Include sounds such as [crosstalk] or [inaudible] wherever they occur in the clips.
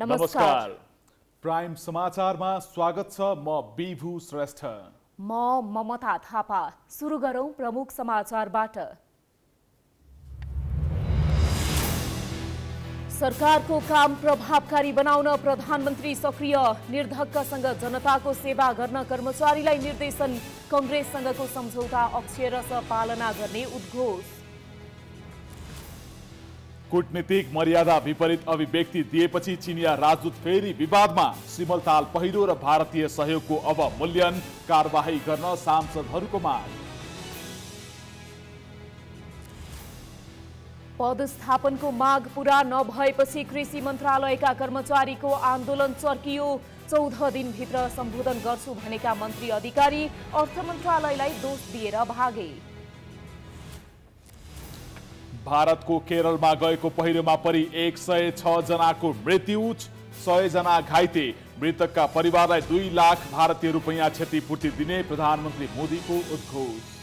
नमस्कार प्राइम समाचारमा स्वागत छ म बिभु श्रेष्ठ म ममता थापा सुरु गरौं प्रमुख समाचारबाट सरकारको काम प्रभावकारी बनाउन प्रधानमन्त्री सक्रिय निर्धक्कसँग जनताको सेवा गर्न कर्मचारीलाई निर्देशन कङ्ग्रेससँगको सम्झौता अक्षर पालना गर्ने उद्घोष कूटनीतिक मर्यादा विपरीत अभिव्यक्ति दिएपछि चिनिया राजदूत फेरि विवादमा सिमलताल पहिरो र भारतीय सहयोगको मूल्यन कारवाही गर्न सांसदहरूको माग पदस्थापनको माग पूरा नभएपछि कृषि मन्त्रालयका कर्मचारीको आन्दोलन चर्कियो चौध दिनभित्र सम्बोधन गर्छु भनेका मन्त्री अधिकारी अर्थ मन्त्रालयलाई दोष दिएर भागे भारतको केरलमा गएको पहिरोमा परि एक सय छ जनाको मृत्यु सयजना घाइते मृतकका परिवारलाई दुई लाख भारतीय रुपैयाँ क्षतिपूर्ति दिने प्रधानमन्त्री मोदीको उद्घोष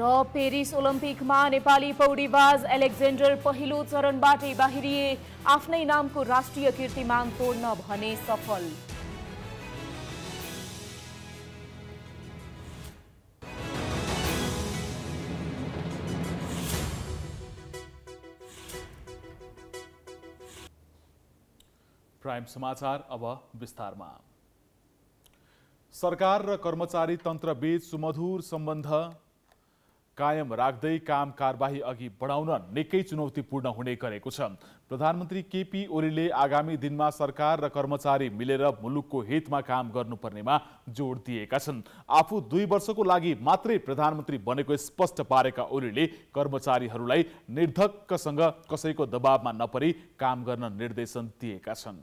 र पेरिस ओलम्पिकमा नेपाली पौडीबाज एलेक्जेन्डर पहिलो चरणबाटै बाहिरिए आफ्नै नामको राष्ट्रिय कीर्तिमान तोड्न भने सफल प्राइम समाचार अब विस्तारमा सरकार र कर्मचारी तन्त्रबीच सुमधुर सम्बन्ध कायम राख्दै काम कारवाही अघि बढाउन निकै चुनौतीपूर्ण हुने गरेको छ प्रधानमन्त्री केपी ओलीले आगामी दिनमा सरकार र कर्मचारी मिलेर मुलुकको हितमा काम गर्नुपर्नेमा जोड दिएका छन् आफू दुई वर्षको लागि मात्रै प्रधानमन्त्री बनेको स्पष्ट पारेका ओलीले कर्मचारीहरूलाई निर्धक्कसँग कसैको दबावमा नपरी काम गर्न निर्देशन दिएका छन्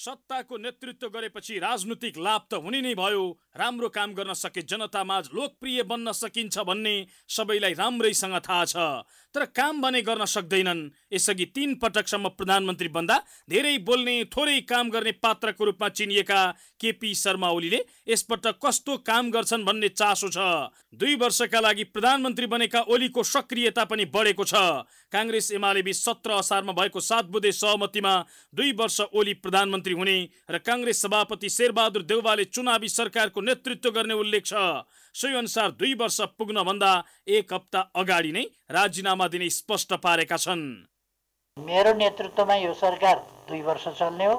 सत्ताको नेतृत्व गरेपछि राजनीतिक लाभ त हुने नै भयो राम्रो काम गर्न सके जनतामाझ लोकप्रिय बन्न सकिन्छ भन्ने सबैलाई राम्रैसँग थाहा छ तर काम भने गर्न सक्दैनन् यसअघि तीन पटकसम्म प्रधानमन्त्री बन्दा धेरै बोल्ने थोरै काम गर्ने पात्रको रूपमा चिनिएका केपी शर्मा ओलीले यसपटक कस्तो काम गर्छन् भन्ने चासो छ दुई वर्षका लागि प्रधानमन्त्री बनेका ओलीको सक्रियता पनि बढेको छ काङ्ग्रेस एमाले बीच सत्र असारमा भएको सात बुधे सहमतिमा दुई वर्ष ओली प्रधानमन्त्री हुने र काङ्ग्रेस सभापति शेरबहादुर देउवाले चुनावी सरकारको नेतृत्व गर्ने उल्लेख छ सोही अनुसार दुई वर्ष पुग्नभन्दा एक हप्ता अगाडि नै राजीनामा दिने स्पष्ट पारेका छन् मेरो नेतृत्वमा यो सरकार दुई वर्ष चल्ने हो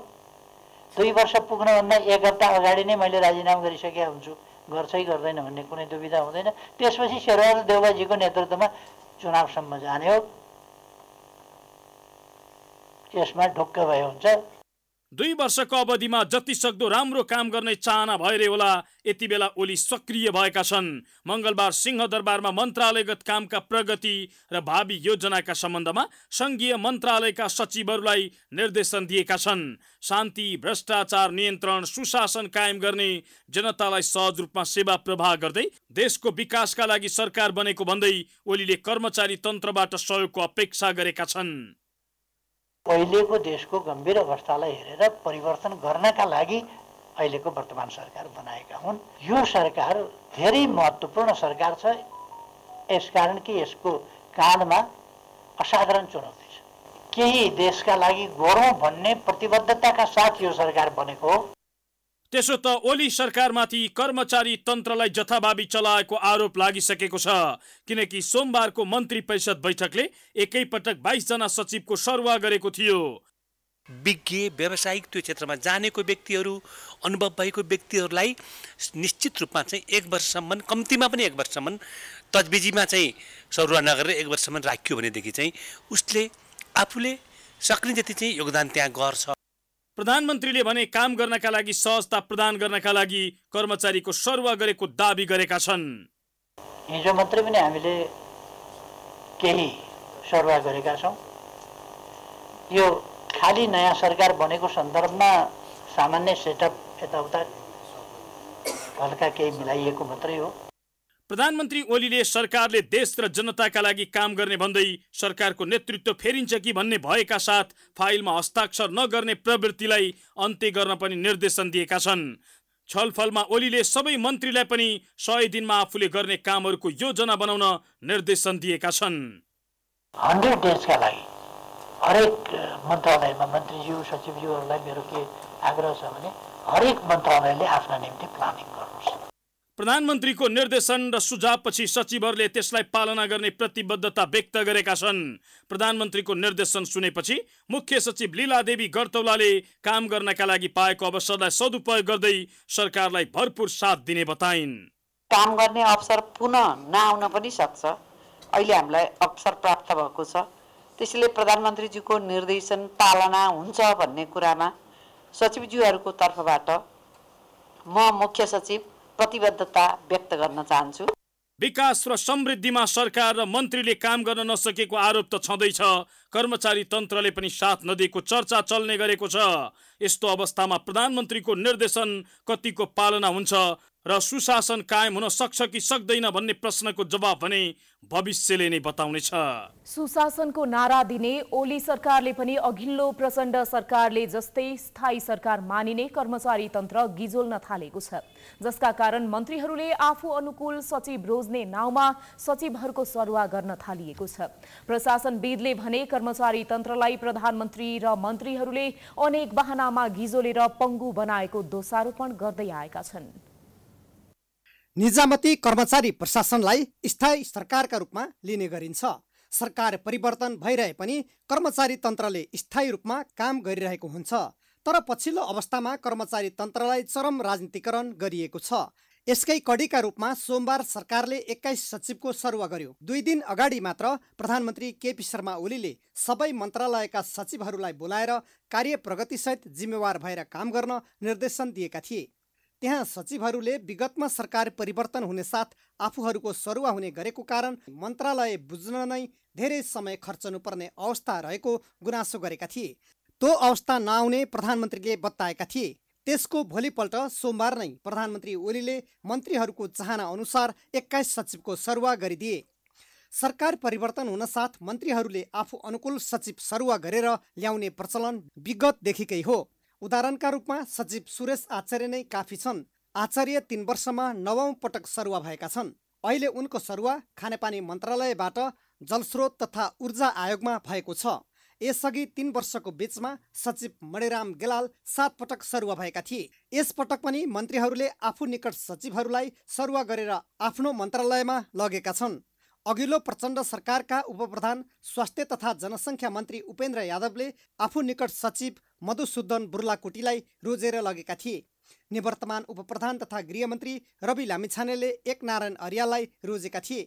दुई वर्ष पुग्न भन्दा एक हप्ता अगाडि नै मैले राजीनामा गरिसकेका हुन्छु गर्छ गर्दैन भन्ने कुनै दुविधा हुँदैन त्यसपछि शेरबहादुर देवबाजीको नेतृत्वमा चुनावसम्म जाने हो यसमा ढुक्क भए हुन्छ दुई वर्षको अवधिमा जति सक्दो राम्रो काम गर्ने चाहना भएर होला यति बेला ओली सक्रिय भएका छन् मङ्गलबार सिंहदरबारमा मन्त्रालयगत कामका प्रगति र भावी योजनाका सम्बन्धमा सङ्घीय मन्त्रालयका सचिवहरूलाई निर्देशन दिएका छन् शान्ति भ्रष्टाचार नियन्त्रण सुशासन कायम गर्ने जनतालाई सहज रूपमा सेवा प्रवाह गर्दै देशको विकासका लागि सरकार बनेको भन्दै ओलीले कर्मचारी तन्त्रबाट सहयोगको अपेक्षा गरेका छन् पहिलेको देशको गम्भीर अवस्थालाई हेरेर परिवर्तन गर्नका लागि अहिलेको वर्तमान सरकार बनाएका हुन् यो सरकार धेरै महत्त्वपूर्ण सरकार छ यसकारण कि यसको काँधमा असाधारण चुनौती छ केही देशका लागि गरौँ भन्ने प्रतिबद्धताका साथ यो सरकार बनेको हो त्यसो त ओली सरकारमाथि कर्मचारी तन्त्रलाई जथाभावी चलाएको आरोप लागिसकेको छ किनकि सोमबारको मन्त्री परिषद बैठकले एकैपटक बाइसजना सचिवको सरुवा गरेको थियो विज्ञ व्यावसायिक त्यो क्षेत्रमा जानेको व्यक्तिहरू अनुभव भएको व्यक्तिहरूलाई निश्चित रूपमा चाहिँ एक वर्षसम्म कम्तीमा पनि एक वर्षसम्म तजबिजीमा चाहिँ सरुवा नगरेर एक वर्षसम्म राखियो भनेदेखि चाहिँ उसले आफूले सक्ने जति चाहिँ योगदान त्यहाँ गर्छ प्रधानमन्त्रीले भने काम गर्नका लागि सहजता प्रदान गर्नका लागि कर्मचारीको सरुवा गरेको दावी गरेका छन् हिजो मात्रै पनि हामीले केही सरुवा गरेका छौँ यो खाली नयाँ सरकार बनेको सन्दर्भमा सामान्य सेटअप यताउता हल्का केही मिलाइएको मात्रै हो प्रधानमन्त्री ओलीले सरकारले देश र जनताका लागि काम गर्ने भन्दै सरकारको नेतृत्व फेरिन्छ कि भन्ने भएका साथ फाइलमा हस्ताक्षर नगर्ने प्रवृत्तिलाई अन्त्य गर्न पनि निर्देशन दिएका छन् छलफलमा ओलीले सबै मन्त्रीलाई पनि सय दिनमा आफूले गर्ने कामहरूको योजना बनाउन निर्देशन दिएका छन् हन्ड्रेड डेजका लागि हरेक मन्त्रालयमा मन्त्रीज्यू सचिवज्यूहरूलाई मेरो के आग्रह छ भने हरेक मन्त्रालयले आफ्ना निम्ति प्लानिङ गर्नुहोस् प्रधानमन्त्रीको निर्देशन र सुझावपछि सचिवहरूले त्यसलाई पालना गर्ने प्रतिबद्धता व्यक्त गरेका छन् प्रधानमन्त्रीको निर्देशन सुनेपछि मुख्य सचिव लीलादेवी गर्तौलाले काम गर्नका लागि पाएको अवसरलाई सदुपयोग गर्दै सरकारलाई भरपूर साथ दिने बताइन् काम गर्ने अवसर पुनः नआउन पनि सक्छ अहिले हामीलाई अवसर प्राप्त भएको छ त्यसैले प्रधानमन्त्रीजीको निर्देशन पालना हुन्छ भन्ने कुरामा सचिवज्यूहरूको तर्फबाट म मुख्य सचिव प्रतिबद्धता व्यक्त गर्न चाहन्छु विकास र समृद्धिमा सरकार र मन्त्रीले काम गर्न नसकेको आरोप त छँदैछ कर्मचारी तन्त्रले पनि साथ नदिएको चर्चा चल्ने गरेको छ यस्तो अवस्थामा प्रधानमन्त्रीको निर्देशन कतिको पालना हुन्छ र सुशासन कायम हुन सक्छ कि सक्दैन भन्ने प्रश्नको जवाब भने भविष्यले नै बताउनेछ सुशासनको नारा दिने ओली सरकारले पनि अघिल्लो प्रचण्ड सरकारले जस्तै स्थायी सरकार मानिने कर्मचारी तन्त्र गिजोल्न थालेको छ जसका कारण मन्त्रीहरूले आफू अनुकूल सचिव रोज्ने नाउँमा सचिवहरूको सरुवा गर्न थालिएको छ प्रशासनविदले भने कर्मचारी तन्त्रलाई प्रधानमन्त्री र मन्त्रीहरूले अनेक वाहनामा गिजोलेर पङ्गु बनाएको दोषारोपण गर्दै आएका छन् निजामती कर्मचारी प्रशासनलाई स्थायी सरकारका रूपमा लिने गरिन्छ सरकार परिवर्तन भइरहे पनि कर्मचारी तन्त्रले स्थायी रूपमा काम गरिरहेको हुन्छ तर पछिल्लो अवस्थामा कर्मचारी तन्त्रलाई चरम राजनीतिकरण गरिएको छ यसकै कडीका रूपमा सोमबार सरकारले एक्काइस सचिवको सरुवा गर्यो दुई दिन अगाडि मात्र प्रधानमन्त्री केपी शर्मा ओलीले सबै मन्त्रालयका सचिवहरूलाई बोलाएर कार्य प्रगतिसहित जिम्मेवार भएर काम गर्न निर्देशन दिएका थिए त्यहाँ सचिवहरूले विगतमा सरकार परिवर्तन हुने साथ आफूहरूको सरुवा हुने गरेको कारण मन्त्रालय बुझ्न नै धेरै समय खर्चनुपर्ने अवस्था रहेको गुनासो गरेका थिए त्यो अवस्था नआउने प्रधानमन्त्रीले बताएका थिए त्यसको भोलिपल्ट सोमबार नै प्रधानमन्त्री ओलीले मन्त्रीहरूको चाहना अनुसार एक्काइस सचिवको सरुवा गरिदिए सरकार परिवर्तन हुन साथ मन्त्रीहरूले आफू अनुकूल सचिव सरुवा गरेर ल्याउने प्रचलन विगतदेखिकै हो उदाहरणका रूपमा सचिव सुरेश आचार्य नै काफी छन् आचार्य तीन वर्षमा नवौं पटक सरुवा भएका छन् अहिले उनको सरुवा खानेपानी मन्त्रालयबाट जलस्रोत तथा ऊर्जा आयोगमा भएको छ यसअघि तीन वर्षको बीचमा सचिव मणिराम गेलाल सात पटक सरुवा भएका थिए यस पटक पनि मन्त्रीहरूले आफू निकट सचिवहरूलाई सरुवा गरेर आफ्नो मन्त्रालयमा लगेका छन् अघिल्लो प्रचण्ड सरकारका उपप्रधान स्वास्थ्य तथा जनसङ्ख्या मन्त्री उपेन्द्र यादवले आफू निकट सचिव मधुसूदन बुर्लाकोटीलाई रोजेर लगेका थिए निवर्तमान उपप्रधान तथा गृहमन्त्री रवि लामिछानेले एकनारायण अर्याललाई रोजेका थिए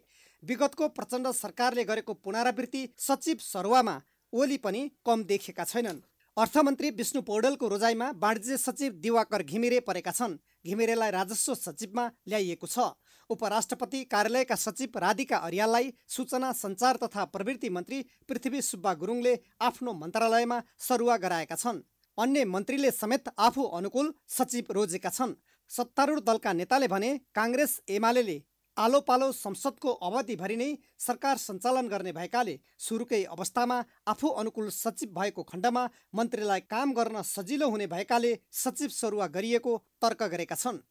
विगतको प्रचण्ड सरकारले गरेको पुनरावृत्ति सचिव सरुवामा ओली पनि कम देखेका छैनन् अर्थमन्त्री विष्णु पौडेलको रोजाइमा वाणिज्य सचिव दिवाकर घिमिरे परेका छन् घिमिरेलाई राजस्व सचिवमा ल्याइएको छ उपराष्ट्रपति कार्यालयका सचिव राधिका अरियाललाई सूचना सञ्चार तथा प्रवृत्ति मन्त्री पृथ्वी सुब्बा गुरुङले आफ्नो मन्त्रालयमा सरुवा गराएका छन् अन्य मन्त्रीले समेत आफू अनुकूल सचिव रोजेका छन् सत्तारूढ दलका नेताले भने काङ्ग्रेस एमाले आलो पालो संसदको अवधिभरि नै सरकार सञ्चालन गर्ने भएकाले सुरुकै अवस्थामा आफू अनुकूल सचिव भएको खण्डमा मन्त्रीलाई काम गर्न सजिलो हुने भएकाले सचिव सरुवा गरिएको तर्क गरेका छन्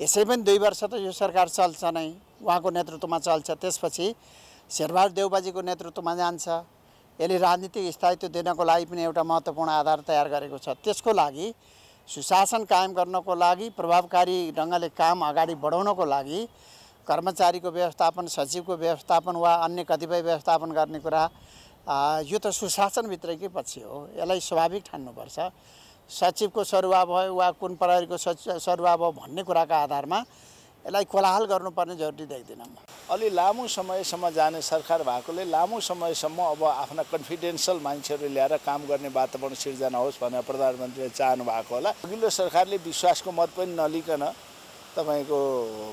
यसै पनि दुई वर्ष त यो सरकार चल्छ नै उहाँको नेतृत्वमा चल्छ त्यसपछि शेरबहादुर देउबाजीको नेतृत्वमा जान्छ यसले राजनीतिक स्थायित्व दिनको लागि पनि एउटा महत्त्वपूर्ण आधार तयार गरेको छ त्यसको लागि सुशासन कायम गर्नको लागि प्रभावकारी ढङ्गले काम अगाडि बढाउनको लागि कर्मचारीको व्यवस्थापन सचिवको व्यवस्थापन वा अन्य कतिपय व्यवस्थापन गर्ने कुरा यो त सुशासनभित्रकै पछि हो यसलाई स्वाभाविक ठान्नुपर्छ सचिवको सरुवा भयो वा कुन प्रहरीको सरुवा भयो भन्ने कुराका आधारमा यसलाई कोलाहल गर्नुपर्ने जरुरी देख्दिनँ म अलि लामो समयसम्म जाने सरकार भएकोले लामो समयसम्म अब आफ्ना कन्फिडेन्सियल मान्छेहरू ल्याएर काम गर्ने वातावरण सिर्जना होस् भनेर प्रधानमन्त्रीले चाहनु भएको होला अघिल्लो सरकारले विश्वासको मत पनि नलिकन तपाईँको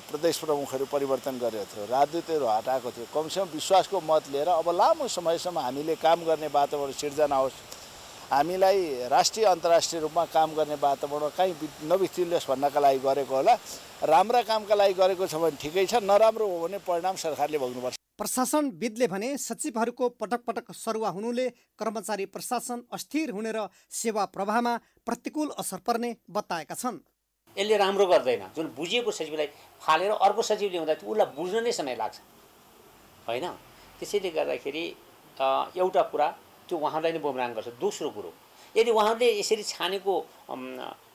प्रदेश प्रमुखहरू परिवर्तन गरेको थियो राजदूतहरू हटाएको थियो कमसेकम विश्वासको मत लिएर अब लामो समयसम्म हामीले काम गर्ने वातावरण सिर्जना होस् हामीलाई राष्ट्रिय अन्तर्राष्ट्रिय रूपमा काम गर्ने वातावरणमा कहीँ नबिस्तिलोस् भन्नका लागि गरेको होला राम्रा कामका लागि गरेको छ भने ठिकै छ नराम्रो हो भने परिणाम सरकारले भोग्नुपर्छ विदले भने सचिवहरूको पटक पटक सरुवा हुनुले कर्मचारी प्रशासन अस्थिर हुने र सेवा प्रवाहमा प्रतिकूल असर पर्ने बताएका छन् यसले राम्रो गर्दैन जुन बुझिएको सचिवलाई फालेर अर्को सचिवले हुँदा उसलाई बुझ्न नै समय लाग्छ होइन त्यसैले गर्दाखेरि एउटा कुरा त्यो उहाँलाई नै बुमराङ गर्छ दोस्रो कुरो यदि उहाँहरूले यसरी छानेको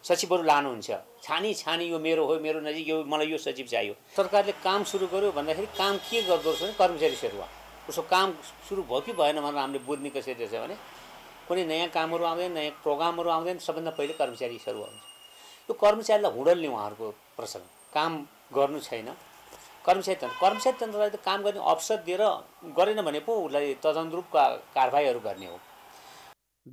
सचिवहरू लानुहुन्छ छानी छानी यो मेरो हो मेरो नजिक यो मलाई यो सचिव चाहियो सरकारले काम सुरु गर्यो भन्दाखेरि काम के गर्दो रहेछ भने कर्मचारी सेवा उसको काम सुरु भयो कि भएन भनेर हामीले बुझ्ने कसरी रहेछ भने कुनै नयाँ कामहरू आउँदैन नयाँ प्रोग्रामहरू आउँदैन सबभन्दा पहिले कर्मचारी सेवा हुन्छ यो कर्मचारीलाई हुडल्ने उहाँहरूको प्रसङ्ग काम गर्नु छैन कर्मचारी तन्त्रलाई त काम गर्ने अवसर दिएर गरेन भने पो उसलाई तदनरूपका कारवाहीहरू गर्ने हो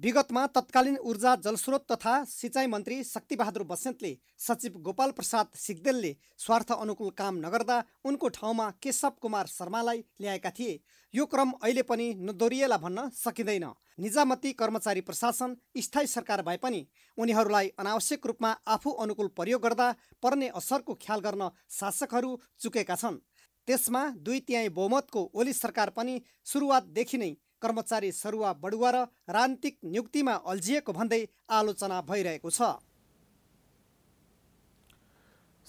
विगतमा तत्कालीन ऊर्जा जलस्रोत तथा सिँचाइ मन्त्री शक्तिबहादुर बस्नेतले सचिव गोपाल प्रसाद सिग्देलले स्वार्थ अनुकूल काम नगर्दा उनको ठाउँमा केशव कुमार शर्मालाई ल्याएका थिए यो क्रम अहिले पनि नदोरिएला भन्न सकिँदैन निजामती कर्मचारी प्रशासन स्थायी सरकार भए पनि उनीहरूलाई अनावश्यक रूपमा आफू अनुकूल प्रयोग गर्दा पर्ने असरको ख्याल गर्न शासकहरू चुकेका छन् त्यसमा दुई तिहाई बहुमतको ओली सरकार पनि सुरुवातदेखि नै कर्मचारी सरुवा बडुवा र रान्तिक नियुक्तिमा अल्झिएको भन्दै आलोचना भइरहेको छ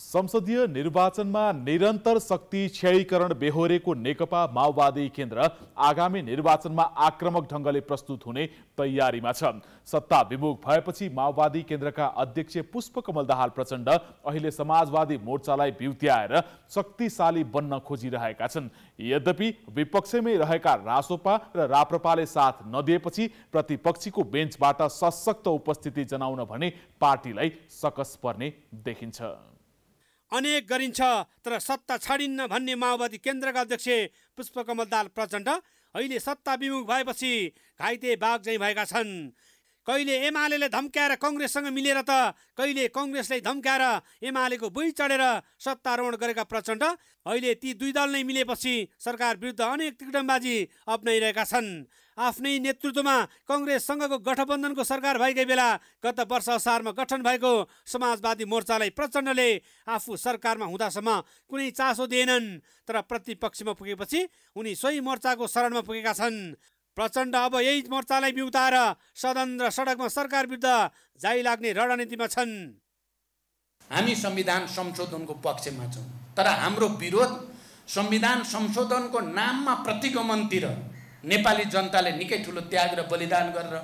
संसदीय निर्वाचनमा निरन्तर शक्ति क्षयीकरण बेहोरेको नेकपा माओवादी केन्द्र आगामी निर्वाचनमा आक्रमक ढङ्गले प्रस्तुत हुने तयारीमा छ सत्ता विमुख भएपछि माओवादी केन्द्रका अध्यक्ष पुष्पकमल दाहाल प्रचण्ड अहिले समाजवादी मोर्चालाई बिउत्याएर शक्तिशाली बन्न खोजिरहेका छन् यद्यपि विपक्षमै रहेका रासोपा र राप्रपाले साथ नदिएपछि प्रतिपक्षीको बेन्चबाट सशक्त उपस्थिति जनाउन भने पार्टीलाई सकस पर्ने देखिन्छ अनेक गरिन्छ तर सत्ता छाडिन्न भन्ने माओवादी केन्द्रका अध्यक्ष पुष्पकमल दाल प्रचण्ड अहिले सत्ता विमुख भएपछि घाइते बाघ भएका छन् कहिले एमाले धम्क्याएर कङ्ग्रेससँग मिलेर त कहिले कङ्ग्रेसलाई धम्क्याएर एमालेको बुई चढेर सत्तारोहण गरेका प्रचण्ड अहिले ती दुई दल नै मिलेपछि सरकार विरुद्ध अनेक तिकडमबाजी अप्नाइरहेका छन् आफ्नै नेतृत्वमा कङ्ग्रेससँगको गठबन्धनको सरकार भएकै बेला गत वर्ष असारमा गठन भएको समाजवादी मोर्चालाई प्रचण्डले आफू सरकारमा हुँदासम्म कुनै चासो दिएनन् तर प्रतिपक्षमा पुगेपछि उनी सोही मोर्चाको शरणमा पुगेका छन् प्रचण्ड अब यही मोर्चालाई बिउताएर सदन र सडकमा सरकार विरुद्ध जाइ लाग्ने रणनीतिमा छन् हामी संविधान संशोधनको पक्षमा छौँ तर हाम्रो विरोध संविधान संशोधनको नाममा प्रतिगमनतिर नेपाली जनताले निकै ठुलो त्याग र बलिदान गरेर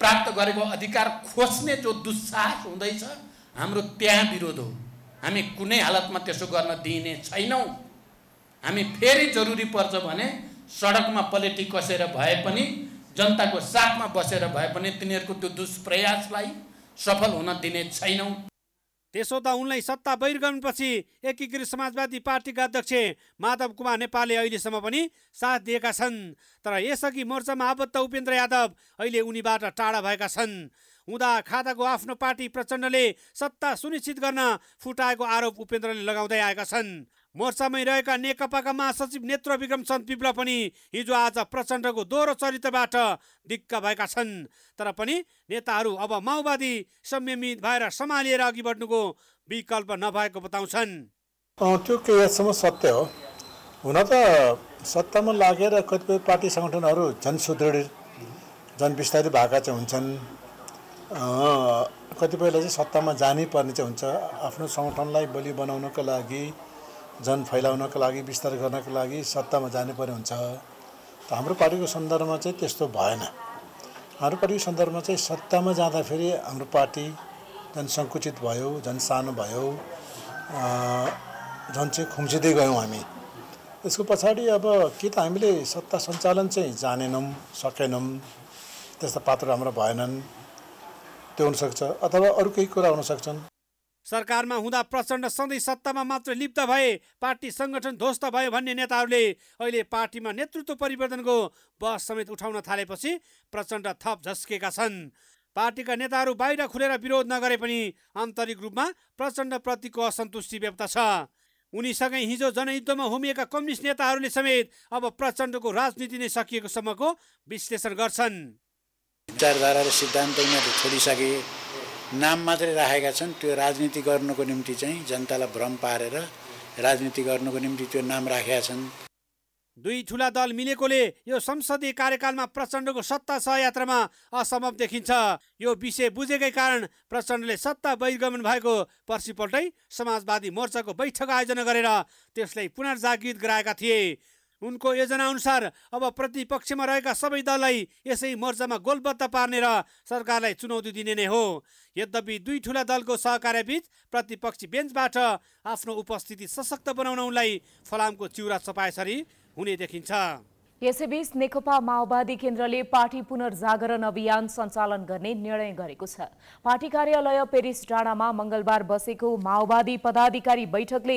प्राप्त गरेको अधिकार खोज्ने जो दुस्साहस हुँदैछ हाम्रो त्यहाँ विरोध हो हामी कुनै हालतमा त्यसो गर्न दिइने छैनौँ हामी फेरि जरुरी पर्छ भने सडकमा पलेटी कसेर भए पनि जनताको साथमा बसेर भए पनि तिनीहरूको त्यो दुष्प्रयासलाई सफल हुन दिने छैनौँ त्यसो त उनलाई सत्ता बहिर्गमनपछि एकीकृत समाजवादी पार्टीका अध्यक्ष माधव कुमार नेपालले अहिलेसम्म पनि साथ दिएका छन् तर यसअघि मोर्चामा आबद्ध उपेन्द्र यादव अहिले उनीबाट टाढा भएका छन् हुँदा खादाको आफ्नो पार्टी प्रचण्डले सत्ता सुनिश्चित गर्न फुटाएको आरोप उपेन्द्रले लगाउँदै आएका छन् मोर्चामै रहेका नेकपाका महासचिव नेत्र विक्रम चन्द पिप्ला पनि हिजो आज प्रचण्डको दोहोरो चरित्रबाट दिक्क भएका छन् तर पनि नेताहरू अब माओवादी संयमित भएर सम्हालिएर अघि बढ्नुको विकल्प नभएको बताउँछन् त्यो केसम्म सत्य हो हुन त सत्तामा लागेर कतिपय पार्टी सङ्गठनहरू झन् विस्तारित भएका चाहिँ हुन्छन् कतिपयलाई चाहिँ सत्तामा जानै पर्ने चाहिँ हुन्छ आफ्नो सङ्गठनलाई बलियो बनाउनको लागि जन फैलाउनको लागि विस्तार गर्नको लागि सत्तामा जानुपर्ने हुन्छ त हाम्रो पार्टीको सन्दर्भमा चाहिँ त्यस्तो भएन हाम्रो पार्टीको सन्दर्भमा चाहिँ सत्तामा जाँदाखेरि हाम्रो पार्टी झन् सङ्कुचित भयो झन् सानो भयो झन् चाहिँ खुम्चिँदै गयौँ हामी यसको पछाडि अब के त हामीले सत्ता सञ्चालन चाहिँ जानेनौँ सकेनौँ त्यस्ता पात्र हाम्रो भएनन् त्यो हुनसक्छ अथवा अरू केही कुरा हुनसक्छन् सरकारमा हुँदा प्रचण्ड सधैँ सत्तामा मात्र लिप्त भए पार्टी सङ्गठन ध्वस्त भयो भन्ने नेताहरूले अहिले पार्टीमा नेतृत्व परिवर्तनको बहस समेत उठाउन थालेपछि प्रचण्ड थप झस्केका छन् पार्टीका नेताहरू बाहिर खुलेर विरोध नगरे पनि आन्तरिक रूपमा प्रचण्डप्रतिको असन्तुष्टि व्यक्त छ उनीसँगै हिजो जनयुद्धमा होमिएका कम्युनिस्ट नेताहरूले समेत अब प्रचण्डको राजनीति नै समयको विश्लेषण गर्छन् विचारधारा र सिद्धान्त उनीहरूले छोडिसके नाम मात्रै राखेका छन् त्यो राजनीति गर्नुको निम्ति चाहिँ जनतालाई भ्रम पारेर राजनीति गर्नुको निम्ति त्यो नाम राखेका छन् दुई ठुला दल मिलेकोले यो संसदीय कार्यकालमा प्रचण्डको सत्ता सहयात्रामा असम्भव देखिन्छ यो विषय बुझेकै कारण प्रचण्डले सत्ता बहिर्गमन भएको पर्सिपल्टै समाजवादी मोर्चाको बैठक आयोजना गरेर त्यसलाई पुनर्जागृत गराएका थिए उनको योजना अनुसार अब प्रतिपक्षमा रहेका सबै दललाई यसै मोर्चामा गोलबद्ध पार्ने र सरकारलाई चुनौती दिने नै हो यद्यपि दुई ठुला दलको सहकार्यबीच प्रतिपक्षी बेन्चबाट आफ्नो उपस्थिति सशक्त बनाउन उनलाई फलामको चिउरा चपाएसरी हुने देखिन्छ यसैबीच नेकपा माओवादी केन्द्रले पार्टी पुनर्जागरण अभियान सञ्चालन गर्ने निर्णय गरेको छ पार्टी कार्यालय पेरिस डाँडामा मंगलबार बसेको माओवादी पदाधिकारी बैठकले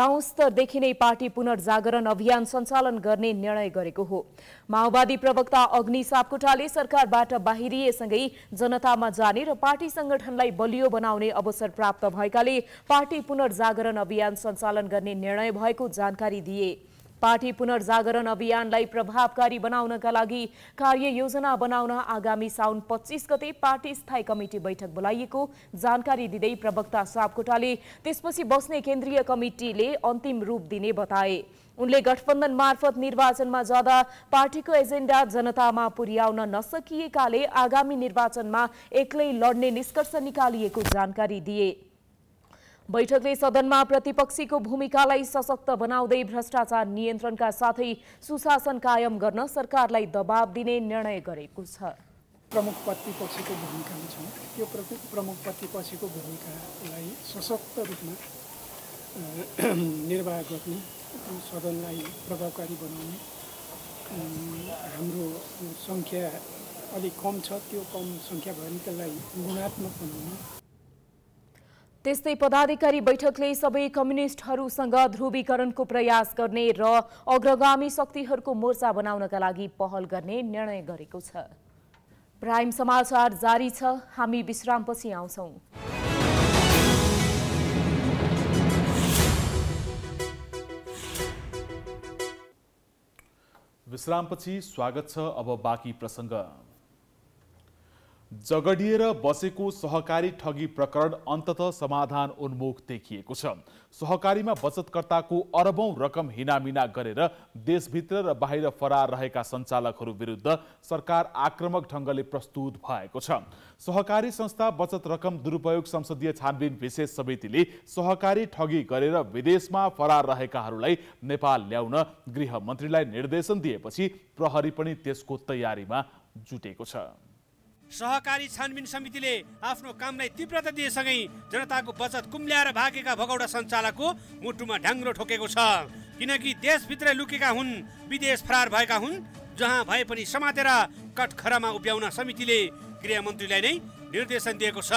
गाउँ स्तरदेखि नै पार्टी पुनर्जागरण अभियान सञ्चालन गर्ने निर्णय गरेको हो माओवादी प्रवक्ता अग्नि सापकोटाले सरकारबाट बाहिरिएसँगै जनतामा जाने र पार्टी संगठनलाई बलियो बनाउने अवसर प्राप्त भएकाले पार्टी पुनर्जागरण अभियान सञ्चालन गर्ने निर्णय भएको जानकारी दिए पार्टी पुनर्जागरण अभियानलाई प्रभावकारी बनाउनका लागि कार्ययोजना बनाउन आगामी साउन पच्चिस गते पार्टी स्थायी कमिटी बैठक बोलाइएको जानकारी दिँदै प्रवक्ता सापकोटाले त्यसपछि बस्ने केन्द्रीय कमिटीले अन्तिम रूप दिने बताए उनले गठबन्धन मार्फत निर्वाचनमा जाँदा पार्टीको एजेन्डा जनतामा पुर्याउन नसकिएकाले आगामी निर्वाचनमा एक्लै लड्ने निष्कर्ष निकालिएको जानकारी दिए बैठकले सदनमा प्रतिपक्षीको भूमिकालाई सशक्त बनाउँदै भ्रष्टाचार नियन्त्रणका साथै सुशासन कायम गर्न सरकारलाई दबाब दिने निर्णय गरेको छ प्रमुख प्रतिपक्षीको भूमिकामा छौँ त्यो प्रमुख प्रतिपक्षीको भूमिकालाई सशक्त रूपमा [clears throat] निर्वाह गर्ने सदनलाई प्रभावकारी बनाउने हाम्रो सङ्ख्या अलिक कम छ त्यो कम सङ्ख्या भयो भने त्यसलाई गुणात्मक बनाउने त्यस्तै पदाधिकारी बैठकले सबै कम्युनिस्टहरूसँग ध्रुवीकरणको प्रयास गर्ने र अग्रगामी शक्तिहरूको मोर्चा बनाउनका लागि पहल गर्ने निर्णय गरेको छ प्राइम समाचार जारी छ हामी विश्रामपछि आउँछौँ विश्रामपछि स्वागत छ अब बाँकी प्रसङ्ग जगडिएर बसेको सहकारी ठगी प्रकरण अन्तत समाधान उन्मुख देखिएको छ सहकारीमा बचतकर्ताको अरबौं रकम हिनामिना गरेर देशभित्र र बाहिर फरार रहेका सञ्चालकहरू विरुद्ध सरकार आक्रमक ढङ्गले प्रस्तुत भएको छ सहकारी संस्था बचत रकम दुरुपयोग संसदीय छानबिन विशेष समितिले सहकारी ठगी गरेर विदेशमा फरार रहेकाहरूलाई नेपाल ल्याउन गृहमन्त्रीलाई निर्देशन दिएपछि प्रहरी पनि त्यसको तयारीमा जुटेको छ सहकारी छानबिन समितिले आफ्नो कामलाई तीव्रता दिएसँगै जनताको बचत कुम्ल्याएर भागेका भगौडा सञ्चालकको मुटुमा ढाङ्ग्रो ठोकेको छ किनकि देशभित्र लुकेका हुन् विदेश फरार भएका हुन् जहाँ भए पनि समातेर कटखरामा उभ्याउन समितिले गृह मन्त्रीलाई नै निर्देशन दिएको छ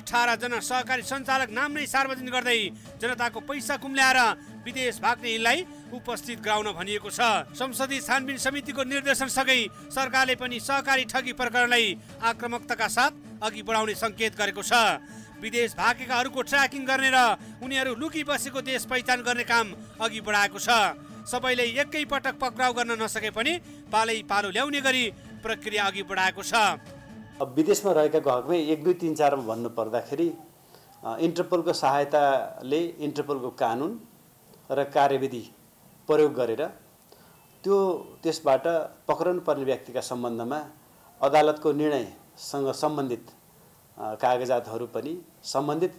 अठारजना सहकारी सञ्चालक नाम नै सार्वजनिक गर्दै जनताको पैसा कुम्ल्याएर विदेश भाग्ने यिनलाई उपस्थित गराउन भनिएको छ संसदीय छानबिन समितिको निर्देशन सँगै सरकारले पनि सहकारी ठगी प्रकरणलाई आक्रमकताका साथ अघि बढाउने सङ्केत गरेको छ विदेश भागेकाहरूको ट्र्याकिङ गर्ने र उनीहरू लुकी बसेको देश पहिचान गर्ने काम अघि बढाएको छ सबैले एकै पटक पक्राउ गर्न नसके पनि पालै पालो ल्याउने गरी प्रक्रिया अघि बढाएको छ अब विदेशमा रहेका हकमै एक दुई तिन चारमा भन्नु पर्दाखेरि इन्टरपोलको सहायताले इन्टरपोलको कानुन र कार्यविधि प्रयोग गरेर त्यो त्यसबाट पर्ने व्यक्तिका सम्बन्धमा अदालतको निर्णयसँग सम्बन्धित कागजातहरू पनि सम्बन्धित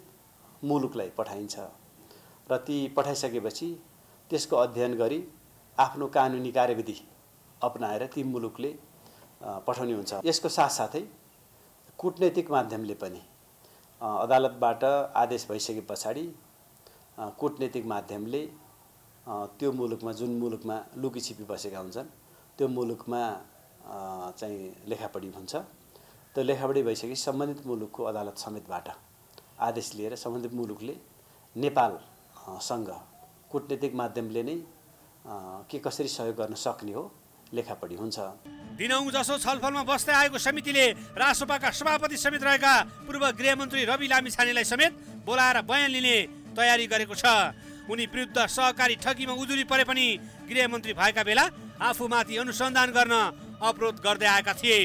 मुलुकलाई पठाइन्छ र ती पठाइसकेपछि त्यसको अध्ययन गरी आफ्नो कानुनी कार्यविधि अप्नाएर ती मुलुकले पठाउने हुन्छ यसको साथसाथै कुटनैतिक माध्यमले पनि अदालतबाट आदेश भइसके पछाडि कुटनैतिक माध्यमले त्यो मुलुकमा जुन मुलुकमा लुकी छिपी बसेका हुन्छन् त्यो मुलुकमा चाहिँ लेखापढी हुन्छ त्यो लेखापढी भइसके सम्बन्धित मुलुकको अदालत समेतबाट आदेश लिएर सम्बन्धित मुलुकले नेपालसँग कुटनीतिक माध्यमले नै के कसरी सहयोग गर्न सक्ने हो लेखापढी हुन्छ दिनौँ जसो छलफलमा बस्दै आएको समितिले राजसभाका सभापति समेत रहेका पूर्व गृहमन्त्री रवि लामिछानेलाई समेत बोलाएर बयान लिने तयारी गरेको छ उनी विरुद्ध सहकारी ठगीमा उजुरी परे पनि गृहमन्त्री भएका बेला आफूमाथि अनुसन्धान गर्न अवरोध गर्दै आएका थिए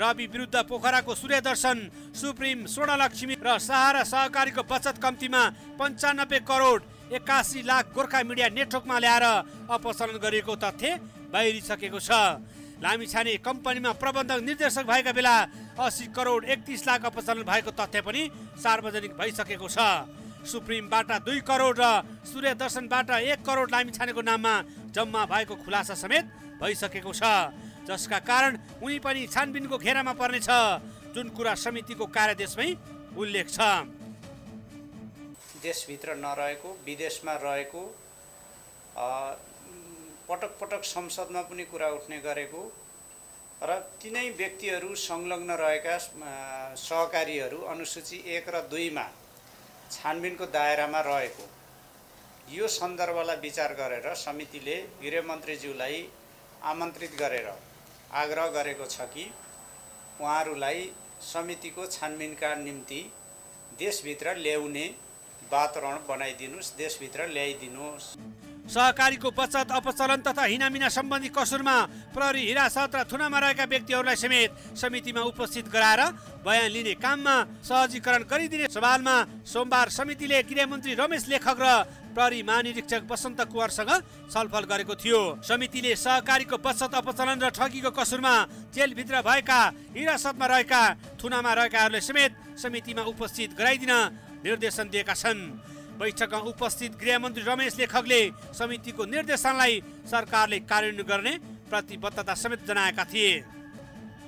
रवि विरुद्ध पोखराको सूर्य दर्शन सुप्रिम स्वर्णलक्ष्मी र सहारा सहकारीको बचत कम्तीमा पन्चानब्बे करोड एक्कासी लाख गोर्खा मिडिया नेटवर्कमा ल्याएर अपसरण गरिएको तथ्य बाहिरिसकेको छ लामिछाने कम्पनीमा प्रबन्धक निर्देशक भएका बेला असी करोड एकतिस लाख अपसरण भएको तथ्य पनि सार्वजनिक भइसकेको छ सुप्रिमबाट दुई करोड र सूर्य दर्शनबाट एक करोड लामी छानेको नाममा जम्मा भएको खुलासा समेत भइसकेको छ जसका कारण उनी पनि छानबिनको घेरामा पर्नेछ जुन कुरा समितिको कार्यदेशमै उल्लेख छ देशभित्र नरहेको विदेशमा रहेको पटक पटक संसदमा पनि कुरा उठ्ने गरेको र तिनै व्यक्तिहरू संलग्न रहेका सहकारीहरू अनुसूची एक र दुईमा छानबिनको दायरामा रहेको यो सन्दर्भलाई विचार गरेर समितिले गृहमन्त्रीज्यूलाई आमन्त्रित गरेर आग्रह गरेको छ कि उहाँहरूलाई समितिको छानबिनका निम्ति देशभित्र ल्याउने वातावरण बनाइदिनुहोस् देशभित्र ल्याइदिनुहोस् सहकारीको बचत अपचलन तथा हिनामिना सम्बन्धी कसुरमा प्रहरी हिरासत र थुनामा रहेका व्यक्तिहरूलाई समेत समितिमा उपस्थित गराएर बयान लिने काममा सहजीकरण गरिदिने सवालमा सोमबार समितिले गृहमन्त्री रमेश लेखक र प्रहरी महानिरीक्षक वसन्त कुवरसँग छलफल गरेको थियो समितिले सहकारीको बचत अपचलन र ठगीको कसुरमा जेलभित्र भएका हिरासतमा रहेका थुनामा रहेकाहरूले समेत समितिमा उपस्थित गराइदिन निर्देशन दिएका छन् बैठकमा उपस्थित गृहमन्त्री रमेश लेखकले समितिको निर्देशनलाई सरकारले कार्यान्वयन गर्ने प्रतिबद्धता समेत जनाएका थिए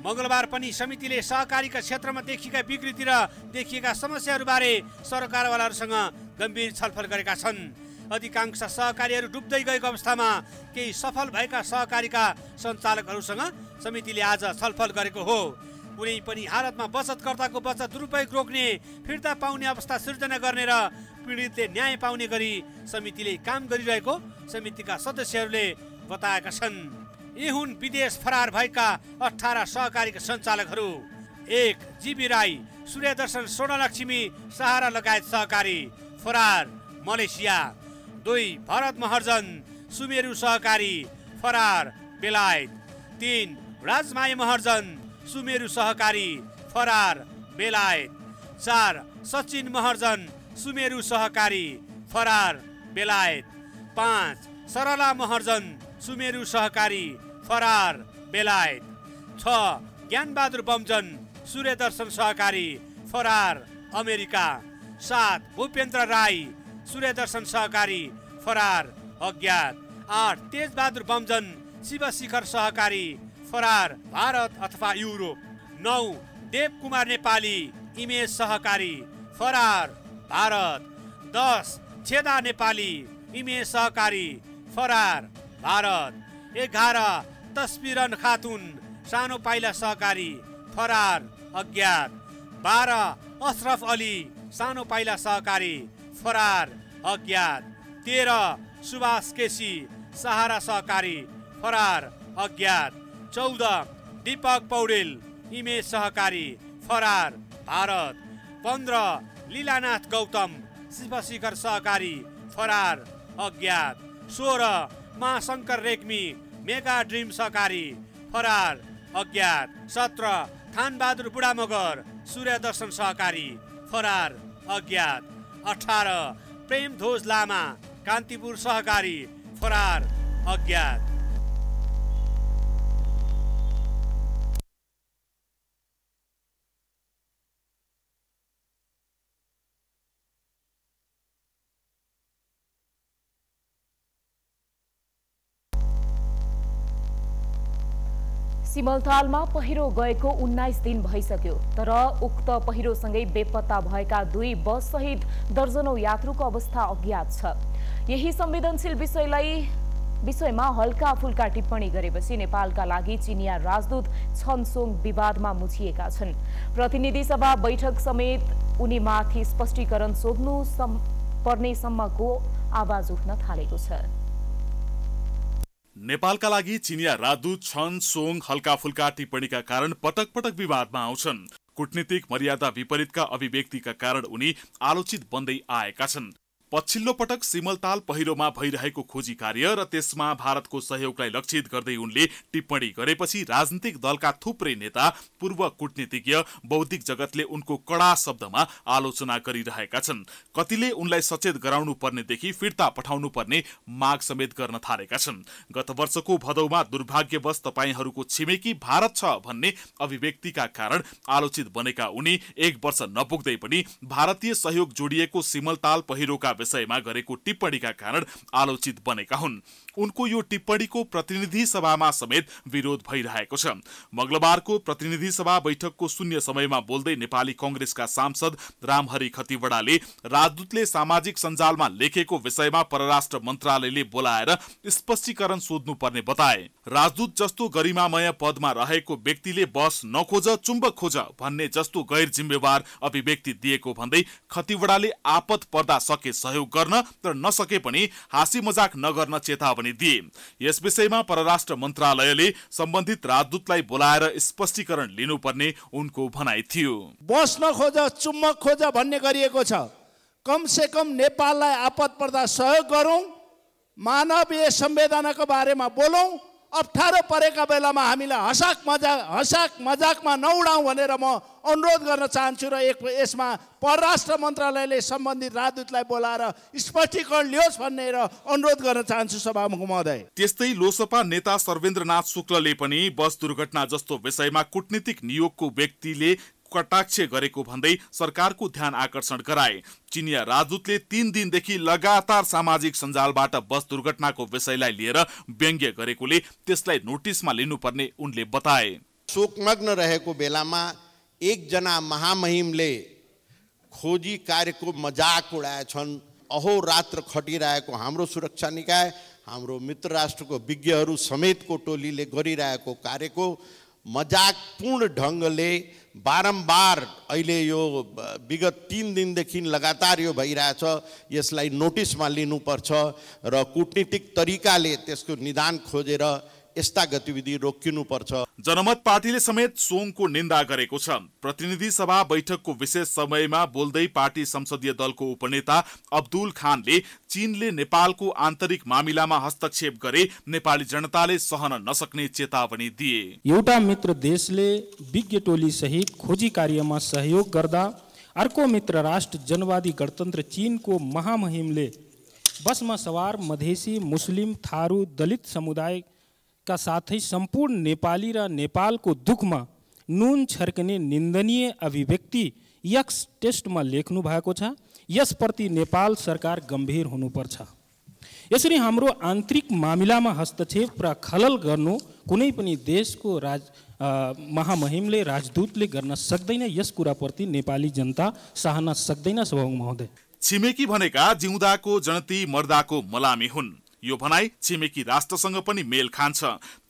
मङ्गलबार पनि समितिले सहकारीका क्षेत्रमा देखिएका विकृति र देखिएका समस्याहरूबारे सरकारवालाहरूसँग गम्भीर छलफल गरेका छन् अधिकांश सहकारीहरू डुब्दै गएको अवस्थामा केही सफल भएका सहकारीका सञ्चालकहरूसँग समितिले आज छलफल गरेको हो कुनै पनि हालतमा बचतकर्ताको बचत दुरुपयोग रोक्ने फिर्ता पाउने अवस्था सिर्जना गर्ने र पीडितले न्याय पाउने गरी समितिले काम गरिरहेको समितिका सदस्यहरूले बताएका छन् यी हुन् विदेश फरार भएका अठार सहकारीका सञ्चालकहरू एक जीबी राई सूर्यदर्शन स्वर्णलक्ष्मी सहारा लगायत सहकारी फरार मलेसिया दुई भरत महर्जन सुमेरु सहकारी फरार बेलायत तिन राजमाई महर्जन सुमेरु सहकारी फरार बेलायत चार सचिन महर्जन सुमेरु सहकारी फरार बेलायत पाँच सरला महर्जन सुमेरु सहकारी फरार बेलायत छ ज्ञानबहादुर बमजन सूर्यदर्शन सहकारी फरार अमेरिका सात भूपेन्द्र राई सूर्यदर्शन सहकारी फरार अज्ञात आठ तेजबहादुर बमजन शिव शिखर सहकारी फरार भारत अथवा युरोप नौ देव कुमार नेपाली इमेज सहकारी फरार भारत दस छेदा नेपाली इमे सहकारी फरार भारत एघार तस्बिरन खातुन सानो पाइला सहकारी फरार अज्ञात बाह्र अशरफ अली सानो पाइला सहकारी फरार अज्ञात तेह्र सुभाष केसी सहारा सहकारी फरार अज्ञात चौध दिपक पौडेल इमे सहकारी फरार भारत पन्ध्र लीलानाथ गौतम शिवशिखर सहकारी फरार अज्ञात सोह्र महाशङ्कर रेग्मी मेगा ड्रिम सहकारी फरार अज्ञात सत्र थानबहादुर बुढा मगर सूर्य दर्शन सहकारी फरार अज्ञात अठार प्रेमध्वज लामा कान्तिपुर सहकारी फरार अज्ञात सिमलतालमा पहिरो गएको उन्नाइस दिन भइसक्यो तर उक्त पहिरोसँगै बेपत्ता भएका दुई बससहित दर्जनौ यात्रुको अवस्था अज्ञात छ यही संवेदनशील विषयलाई विषयमा हल्का फुल्का टिप्पणी गरेपछि नेपालका लागि चिनिया राजदूत छनसोङ विवादमा मुछिएका छन् प्रतिनिधि सभा बैठक समेत उनीमाथि स्पष्टीकरण सोध्नु पर्नेसम्मको आवाज उठ्न थालेको छ नेपालका लागि चिनिया राजदूत छन सोङ हल्काफुल्का टिप्पणीका कारण पटक पटक विवादमा आउँछन् कूटनीतिक मर्यादा विपरीतका अभिव्यक्तिका कारण उनी आलोचित बन्दै आएका छन् पछिल्लो पटक सिमलताल पहिरोमा भइरहेको खोजी कार्य र त्यसमा भारतको सहयोगलाई लक्षित गर्दै उनले टिप्पणी गरेपछि राजनीतिक दलका थुप्रै नेता पूर्व कूटनीतिज्ञ बौद्धिक जगतले उनको कडा शब्दमा आलोचना गरिरहेका छन् कतिले उनलाई सचेत गराउनु पर्नेदेखि फिर्ता पठाउनु पर्ने माग समेत गर्न थालेका छन् गत वर्षको भदौमा दुर्भाग्यवश तपाईँहरूको छिमेकी भारत छ भन्ने अभिव्यक्तिका कारण आलोचित बनेका उनी एक वर्ष नपुग्दै पनि भारतीय सहयोग जोडिएको सिमलताल पहिरोका विषयमा गरेको टिप्पणीका कारण आलोचित बनेका हुन् उनको यो टिप्पणीको प्रतिनिधि सभामा समेत विरोध भइरहेको छ मंगलबारको प्रतिनिधि सभा बैठकको शून्य समयमा बोल्दै नेपाली कंग्रेसका सांसद रामहरि खतिवड़ाले राजदूतले सामाजिक सञ्जालमा लेखेको विषयमा परराष्ट्र मन्त्रालयले बोलाएर स्पष्टीकरण सोध्नुपर्ने बताए राजदूत जस्तो गरिमामय पदमा रहेको व्यक्तिले बस नखोज चुम्बक खोज भन्ने जस्तो गैर जिम्मेवार अभिव्यक्ति दिएको भन्दै खतिवड़ाले आपत पर्दा सके सहयोग गर्न तर नसके पनि हाँसी मजाक नगर्न चेतावनी दिए यस विषयमा परराष्ट्र मन्त्रालयले सम्बन्धित राजदूतलाई बोलाएर स्पष्टीकरण लिनुपर्ने उनको भनाइ थियो बस्न खोज चुम्बक खोज भन्ने गरिएको छ से कम नेपाललाई आपत पर्दा सहयोग गरौँ मानवीय संवेदनाको बारेमा बोलौँ अप्ठ्यारो परेका बेलामा हामीलाई हसाक मजाक हसाक मजाकमा नउडाउँ भनेर म अनुरोध गर्न चाहन्छु र एक यसमा परराष्ट्र मन्त्रालयले सम्बन्धित राजदूतलाई बोलाएर स्पष्टीकरण लियोस् भनेर अनुरोध गर्न चाहन्छु सभामुख महोदय त्यस्तै लोसपा नेता सर्वेन्द्रनाथ शुक्लले पनि बस दुर्घटना जस्तो विषयमा कुटनीतिक नियोगको व्यक्तिले कटाक्ष गरेको भन्दै सरकारको ध्यान आकर्षण गराए चिनिया राजदूतले तीन दिनदेखि लगातार सामाजिक सञ्जालबाट बस दुर्घटनाको विषयलाई लिएर व्यङ्ग्य गरेकोले त्यसलाई नोटिसमा लिनुपर्ने उनले बताए शोकमग्न रहेको बेलामा एकजना महामहिमले खोजी कार्यको मजाक उडाएछन् अहोरात्र खटिरहेको हाम्रो सुरक्षा निकाय हाम्रो मित्र राष्ट्रको विज्ञहरू समेतको टोलीले गरिरहेको कार्यको मजाकपूर्ण ढङ्गले बारम्बार अहिले यो विगत तिन दिनदेखि लगातार यो भइरहेछ यसलाई नोटिसमा लिनुपर्छ र कुटनीतिक तरिकाले त्यसको निदान खोजेर यस्ता गतिविधि रोकिनुपर्छ जनमत पार्टीले समेत सोङको निन्दा गरेको छ प्रतिनिधि सभा बैठकको विशेष समयमा बोल्दै पार्टी संसदीय दलको उपनेता अब्दुल खानले चीनले नेपालको आन्तरिक मामिलामा हस्तक्षेप गरे नेपाली जनताले सहन नसक्ने चेतावनी दिए एउटा मित्र देशले विज्ञ टोली सहित खोजी कार्यमा सहयोग गर्दा अर्को मित्र राष्ट्र जनवादी गणतन्त्र चीनको महामहिमले बसमा सवार मधेसी मुस्लिम थारू दलित समुदाय का साथै सम्पूर्ण नेपाली र नेपालको दुखमा नुन छर्कने निन्दनीय अभिव्यक्ति यक्स टेस्टमा लेख्नु भएको छ यसप्रति नेपाल सरकार गम्भीर हुनुपर्छ यसरी हाम्रो आन्तरिक मामिलामा हस्तक्षेप र खलल गर्नु कुनै पनि देशको राज महामहिमले राजदूतले गर्न सक्दैन यस कुराप्रति नेपाली जनता सहन सक्दैन सभा महोदय छिमेकी भनेका जिउँदाको जन्ती मर्दाको मलामी हुन् यो भनाई छिमेकी राष्ट्रसँग पनि मेल खान्छ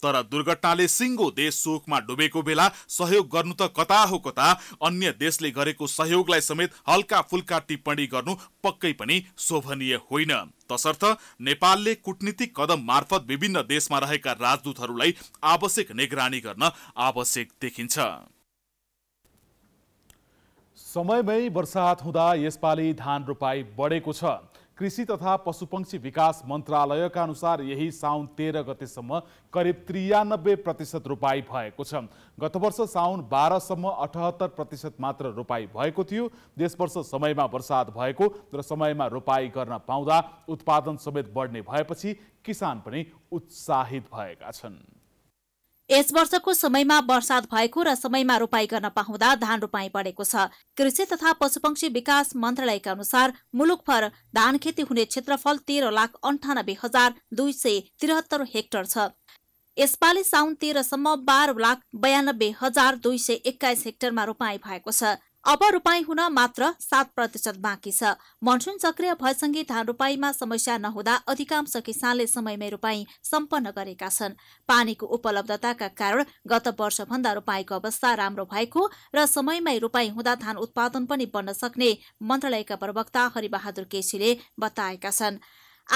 तर दुर्घटनाले सिङ्गो देश शोकमा डुबेको बेला सहयोग गर्नु त कता हो कता अन्य देशले गरेको सहयोगलाई समेत हल्का फुल्का टिप्पणी गर्नु पक्कै पनि शोभनीय होइन तसर्थ नेपालले कूटनीतिक कदम मार्फत विभिन्न देशमा रहेका राजदूतहरूलाई आवश्यक निगरानी गर्न आवश्यक देखिन्छ समयमै बर्सात हुँदा यसपालि धान रोपाई बढेको छ कृषि तथा पशुपक्षी विकास मन्त्रालयका अनुसार यही साउन तेह्र गतेसम्म करिब त्रियानब्बे प्रतिशत रोपाई भएको छ गत वर्ष साउन बाह्रसम्म अठहत्तर प्रतिशत मात्र रोपाई भएको थियो यस वर्ष समयमा वर्षात भएको र समयमा रोपाई गर्न पाउँदा उत्पादन समेत बढ्ने भएपछि किसान पनि उत्साहित भएका छन् यस वर्षको समयमा वर्षात भएको र समयमा रोपाई गर्न पाउँदा धान रोपाई बढेको छ कृषि तथा पशुपक्षी विकास मन्त्रालयका अनुसार मुलुकभर धान खेती हुने क्षेत्रफल तेह्र लाख अन्ठानब्बे हजार दुई सय त्रिहत्तर हेक्टर छ यसपालि साउन तेह्रसम्म बाह्र लाख बयानब्बे हजार दुई सय एक्काइस हेक्टरमा रोपाई भएको छ अब रोपाई हुन मात्र सात प्रतिशत बाँकी छ मनसुन सक्रिय भएसँगै धान रोपाईमा समस्या नहुँदा अधिकांश किसानले समयमै रोपाई सम्पन्न गरेका छन् पानीको उपलब्धताका कारण गत वर्षभन्दा रोपाईको अवस्था राम्रो भएको र समयमै रोपाई हुँदा धान उत्पादन पनि बढ्न सक्ने मन्त्रालयका प्रवक्ता हरिबहादुर केसीले बताएका छन्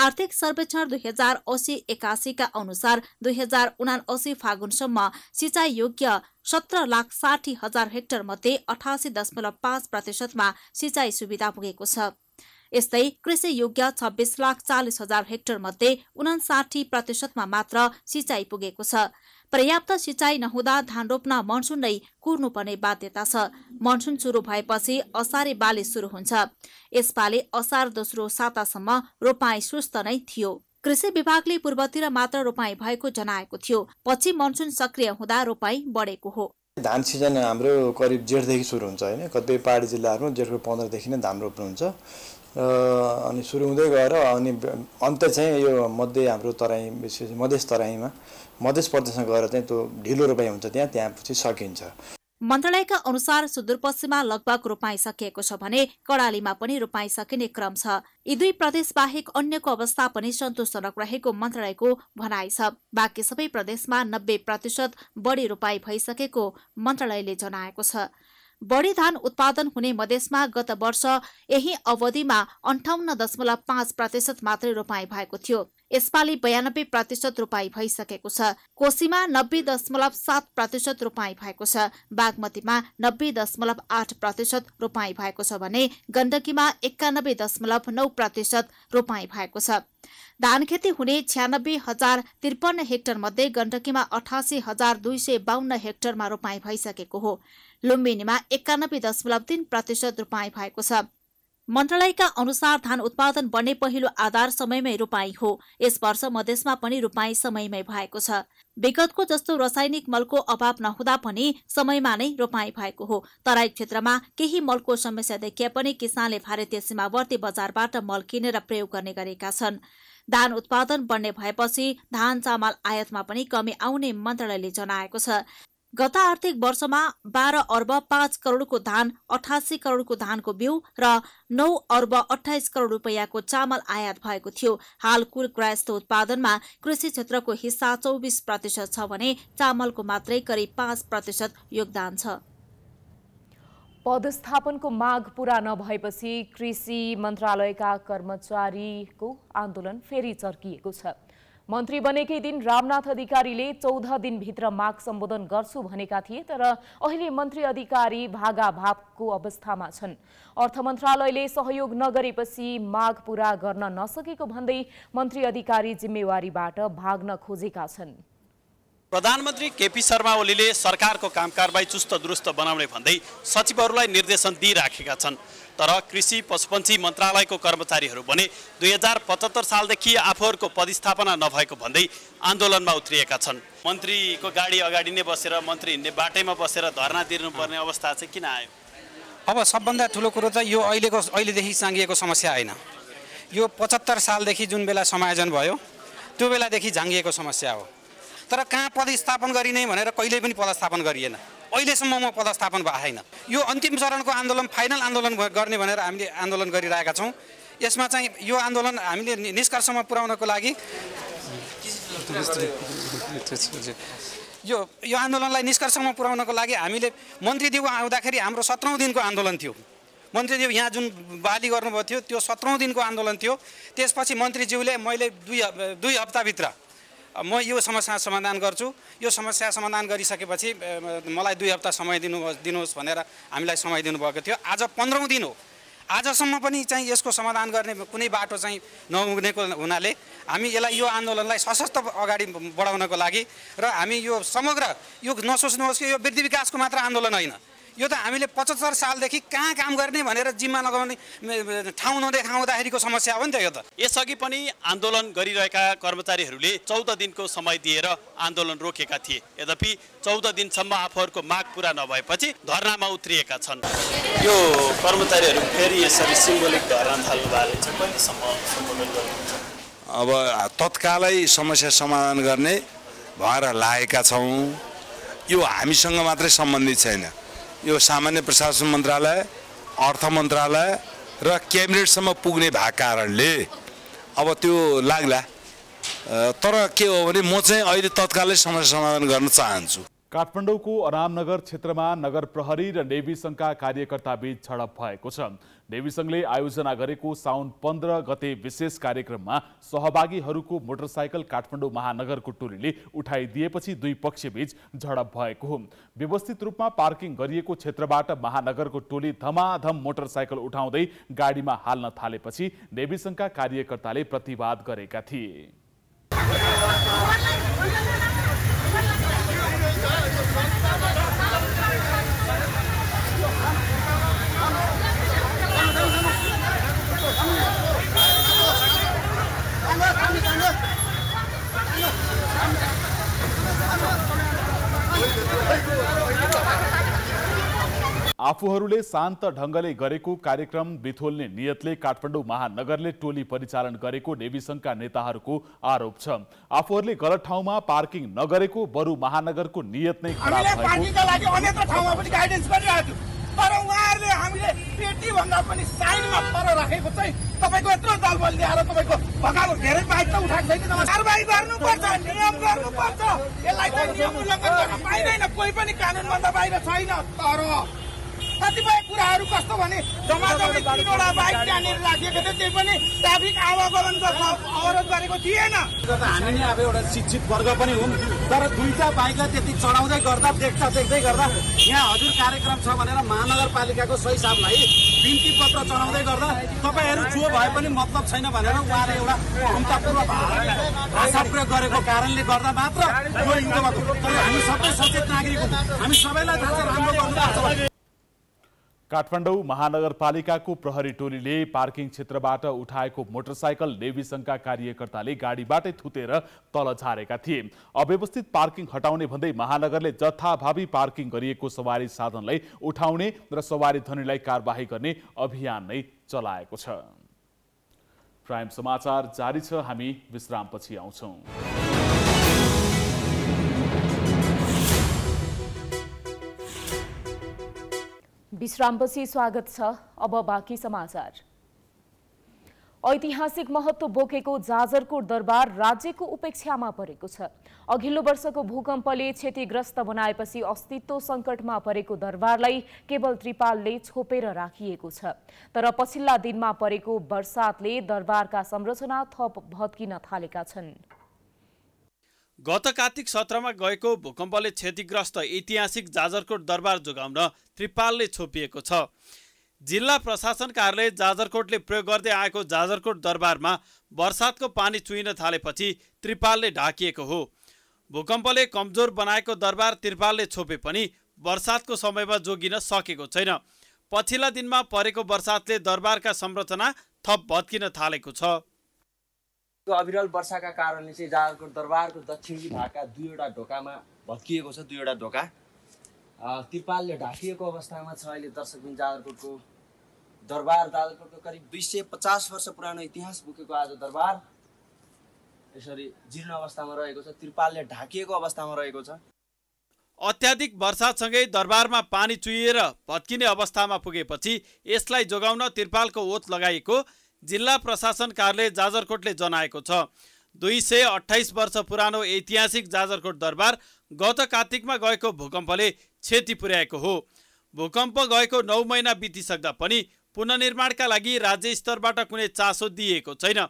आर्थिक सर्वेक्षण दुई हजार असी एकासीका अनुसार दुई हजार उनासी फागुनसम्म सिँचाइयोग्य योग्य सत्र लाख साठी हजार हेक्टर मध्ये अठासी दशमलव पाँच प्रतिशतमा सिँचाइ सुविधा पुगेको छ यस्तै कृषि योग्य छब्बिस लाख चालिस हजार हेक्टर मध्ये उनासाठी प्रतिशतमा मात्र सिँचाइ पुगेको छ पर्याप्त सिँचाइ नहुँदा धान रोप्न मनसुन नै कुर्नुपर्ने बाध्यता छ मनसुन सुरु भएपछि असारे बाली सुरु हुन्छ यसपालि असार दोस्रो सातासम्म रोपाई सुस्त नै थियो कृषि विभागले पूर्वतिर मात्र रोपाई भएको जनाएको थियो पछि मनसुन सक्रिय हुँदा रोपाई बढेको हो धान सिजन हाम्रो करिब जेठदेखि सुरु हुन्छ होइन कतिपय पहाडी जिल्लाहरू जेठको पन्ध्रदेखि नै धान रोप्नुहुन्छ अनि सुरु हुँदै गएर अनि अन्त चाहिँ यो मध्य हाम्रो तराई विशेष मधेस तराईमा मधेस प्रदेशमा गएर चाहिँ त्यो ढिलो रोपाइ हुन्छ त्यहाँ त्यहाँपछि सकिन्छ मन्त्रालयका अनुसार सुदूरपश्चिममा लगभग रोपाई सकिएको छ भने कडालीमा पनि रोपाइँ सकिने क्रम छ यी दुई प्रदेश बाहेक अन्यको अवस्था पनि सन्तोषजनक रहेको मन्त्रालयको भनाइ छ बाँकी सबै प्रदेशमा नब्बे प्रतिशत बढी रोपाई भइसकेको मन्त्रालयले जनाएको छ बढी धान उत्पादन हुने मधेसमा गत वर्ष यही अवधिमा अन्ठाउन्न दशमलव पाँच प्रतिशत मात्रै रोपाई भएको थियो यसपालि बयानब्बे प्रतिशत रोपाई भइसकेको छ कोशीमा नब्बे दशमलव सात प्रतिशत रोपाई भएको छ बागमतीमा नब्बे दशमलव आठ प्रतिशत रोपाई भएको छ भने गण्डकीमा एक्कानब्बे दशमलव नौ प्रतिशत रोपाई भएको छ धान खेती हुने छ्यानब्बे हजार त्रिपन्न हेक्टर मध्ये गण्डकीमा अठासी हजार दुई सय बाहन्न हेक्टरमा रोपाई भइसकेको हो लुम्बिनीमा एकानब्बे दशमलव तीन प्रतिशत रोपाई भएको छ मन्त्रालयका अनुसार धान उत्पादन बन्ने पहिलो आधार समयमै रोपाई हो यस वर्ष मधेसमा पनि रोपाई समयमै भएको छ विगतको जस्तो रासायनिक मलको अभाव नहुँदा पनि समयमा नै रोपाई भएको हो तराई क्षेत्रमा केही मलको समस्या देखिए पनि किसानले भारतीय सीमावर्ती बजारबाट मल किनेर प्रयोग गर्ने गरेका छन् धान उत्पादन बढ्ने भएपछि धान चामल आयातमा पनि कमी आउने मन्त्रालयले जनाएको छ गत आर्थिक वर्षमा बाह्र अर्ब पाँच करोडको धान अठासी करोडको धानको बिउ र नौ अर्ब अठाइस करोड रुपियाँको चामल आयात भएको थियो हाल कुल ग्रायस्थ उत्पादनमा कृषि क्षेत्रको हिस्सा चौबिस प्रतिशत छ भने चामलको मात्रै करिब पाँच प्रतिशत योगदान छ पदस्थापनको माग पूरा नभएपछि कृषि मन्त्रालयका कर्मचारीको आन्दोलन फेरि चर्किएको छ मन्त्री बनेकै दिन रामनाथ अधिकारीले चौध दिनभित्र माग सम्बोधन गर्छु भनेका थिए तर अहिले मन्त्री अधिकारी भागाभावको अवस्थामा छन् अर्थ मन्त्रालयले सहयोग नगरेपछि माग पूरा गर्न नसकेको भन्दै मन्त्री अधिकारी जिम्मेवारीबाट भाग्न खोजेका छन् प्रधानमन्त्री केपी शर्मा ओलीले सरकारको काम कारबाही चुस्त दुरुस्त बनाउने भन्दै सचिवहरूलाई निर्देशन दिइराखेका छन् तर कृषि पशुपन्छी मन्त्रालयको कर्मचारीहरू भने दुई हजार पचहत्तर सालदेखि आफूहरूको पदस्थापना नभएको भन्दै आन्दोलनमा उत्रिएका छन् मन्त्रीको गाडी अगाडि नै बसेर मन्त्री हिँड्ने बाटैमा बसेर धरना तिर्नुपर्ने अवस्था चाहिँ किन आयो अब सबभन्दा ठुलो कुरो त यो अहिलेको अहिलेदेखि साङ्गिएको समस्या होइन यो पचहत्तर सालदेखि जुन बेला समायोजन भयो त्यो बेलादेखि झाङ्गिएको समस्या हो तर कहाँ पदस्थापन गरिने भनेर कहिल्यै पनि पदस्थापन गरिएन अहिलेसम्म म पदस्थापन भएको छैन यो अन्तिम चरणको आन्दोलन फाइनल आन्दोलन गर्ने भनेर हामीले आन्दोलन गरिरहेका छौँ यसमा चाहिँ यो आन्दोलन हामीले निष्कर्षमा पुर्याउनको लागि यो यो आन्दोलनलाई निष्कर्षमा पुर्याउनको लागि हामीले मन्त्रीदेव आउँदाखेरि हाम्रो सत्रौँ दिनको आन्दोलन थियो मन्त्रीज्यू यहाँ जुन बाली गर्नुभएको थियो त्यो सत्रौँ दिनको आन्दोलन थियो त्यसपछि मन्त्रीज्यूले मैले दुई दुई हप्ताभित्र म यो समस्या समाधान गर्छु यो समस्या समाधान गरिसकेपछि मलाई दुई हप्ता समय दिनु दिनुहोस् भनेर हामीलाई समय दिनुभएको थियो आज पन्ध्रौँ दिन हो आजसम्म पनि चाहिँ यसको समाधान गर्ने कुनै बाटो चाहिँ नहुनेको हुनाले हामी यसलाई यो आन्दोलनलाई सशक्त अगाडि बढाउनको लागि र हामी यो समग्र यो नसोच्नुहोस् कि यो वृद्धि विकासको मात्र आन्दोलन होइन यो त हामीले पचहत्तर सालदेखि कहाँ काम गर्ने भनेर जिम्मा लगाउने ठाउँ नदेखाउँदाखेरिको समस्या हो नि त यो त यसअघि पनि आन्दोलन गरिरहेका कर्मचारीहरूले चौध दिनको समय दिएर आन्दोलन रोकेका थिए यद्यपि चौध दिनसम्म आफूहरूको माग पुरा नभएपछि धरनामा उत्रिएका छन् यो कर्मचारीहरू फेरि यसरी सिम्बोलिक धरना थाल्नु अब तत्कालै समस्या समाधान गर्ने भएर लागेका छौँ यो हामीसँग मात्रै सम्बन्धित छैन यो सामान्य प्रशासन मन्त्रालय अर्थ मन्त्रालय र क्याबिनेटसम्म पुग्ने भएको कारणले अब त्यो लाग्ला तर के हो भने म चाहिँ अहिले तत्कालै समस्या समाधान गर्न चाहन्छु काठमाडौँको अरामनगर क्षेत्रमा नगर प्रहरी र नेभी सङ्घका कार्यकर्ताबीच झडप भएको छ नेभी सङ्घले आयोजना गरेको साउन पन्ध्र गते विशेष कार्यक्रममा सहभागीहरूको मोटरसाइकल काठमाडौँ महानगरको टोलीले उठाइदिएपछि दुई पक्षबीच झडप भएको हो व्यवस्थित रूपमा पार्किङ गरिएको क्षेत्रबाट महानगरको टोली धमाधम मोटरसाइकल उठाउँदै गाडीमा हाल्न थालेपछि नेभी सङ्घका कार्यकर्ताले प्रतिवाद गरेका थिए आफूहरूले शान्त ढङ्गले गरेको कार्यक्रम बिथोल्ने नियतले काठमाडौँ महानगरले टोली परिचालन गरेको नेविसङ्घका नेताहरूको आरोप छ आफूहरूले गलत ठाउँमा पार्किङ नगरेको बरु महानगरको नियत नै तर कतिपय कुराहरू कस्तो भने जमाजमले तिनवटा बाइक त्यहाँनिर राखिएको थियो त्यही पनि ट्राफिक आवागमन गर्न अवरोध गरेको थिएन हामी नै अब एउटा शिक्षित वर्ग पनि हुन् तर दुईवटा बाइकलाई त्यति चढाउँदै गर्दा देख्दा देख्दै गर्दा यहाँ हजुर कार्यक्रम छ भनेर महानगरपालिकाको सही साहबलाई बिन्ती पत्र चढाउँदै गर्दा तपाईँहरू जो भए पनि मतलब छैन भनेर उहाँले एउटा क्षमतापूर्वक भाषा प्रयोग गरेको कारणले गर्दा मात्र यो तर हामी सबै सचेत नागरिक हौँ हामी सबैलाई थाहा छ राम्रो गर्नु काठमाडौँ महानगरपालिकाको प्रहरी टोलीले पार्किङ क्षेत्रबाट उठाएको मोटरसाइकल नेभी सङ्घका कार्यकर्ताले गाडीबाटै थुतेर तल झारेका थिए अव्यवस्थित पार्किङ हटाउने भन्दै महानगरले जथाभावी पार्किङ गरिएको सवारी साधनलाई उठाउने र सवारी धनीलाई कारवाही गर्ने अभियान नै चलाएको छ प्राइम समाचार जारी छ हामी विश्रामपछि आउँछौँ विश्रामपछि स्वागत छ अब बाँकी समाचार ऐतिहासिक महत्त्व बोकेको जाजरकोट दरबार राज्यको उपेक्षामा परेको छ अघिल्लो वर्षको भूकम्पले क्षतिग्रस्त बनाएपछि अस्तित्व सङ्कटमा परेको दरबारलाई केवल त्रिपालले छोपेर राखिएको छ तर पछिल्ला दिनमा परेको वर्षातले दरबारका संरचना थप भत्किन थालेका छन् गत कार्तिक सत्रमा गएको भूकम्पले क्षतिग्रस्त ऐतिहासिक जाजरकोट दरबार जोगाउन त्रिपालले छोपिएको छ जिल्ला प्रशासन कार्यालय जाजरकोटले प्रयोग गर्दै आएको जाजरकोट दरबारमा बर्सातको पानी चुहिन थालेपछि त्रिपालले ढाकिएको हो भूकम्पले कमजोर बनाएको दरबार त्रिपालले छोपे पनि बर्सातको समयमा जोगिन सकेको छैन पछिल्ला दिनमा परेको बर्सातले दरबारका संरचना थप भत्किन थालेको छ त्यो अविरल वर्षाका कारणले चाहिँ जाजरकोट दरबारको दक्षिणी भागका दुईवटा ढोकामा भत्किएको छ दुईवटा ढोका त्रिपालले ढाकिएको अवस्थामा छ अहिले दर्शकबिन जाजरकोटको दरबार जाजरकोटको करिब दुई सय पचास वर्ष पुरानो इतिहास बोकेको आज दरबार यसरी जीर्ण अवस्थामा रहेको छ त्रिपालले ढाकिएको अवस्थामा रहेको छ अत्याधिक वर्षासँगै दरबारमा पानी चुहिएर भत्किने अवस्थामा पुगेपछि यसलाई जोगाउन त्रिपालको ओत लगाइएको जिल्ला प्रशासन कार्यालय जाजरकोटले जनाएको छ दुई सय अठाइस वर्ष पुरानो ऐतिहासिक जाजरकोट दरबार गत कार्तिकमा गएको भूकम्पले क्षति पुर्याएको हो भूकम्प गएको नौ महिना बितिसक्दा पनि पुननिर्माणका लागि राज्य स्तरबाट कुनै चासो दिइएको छैन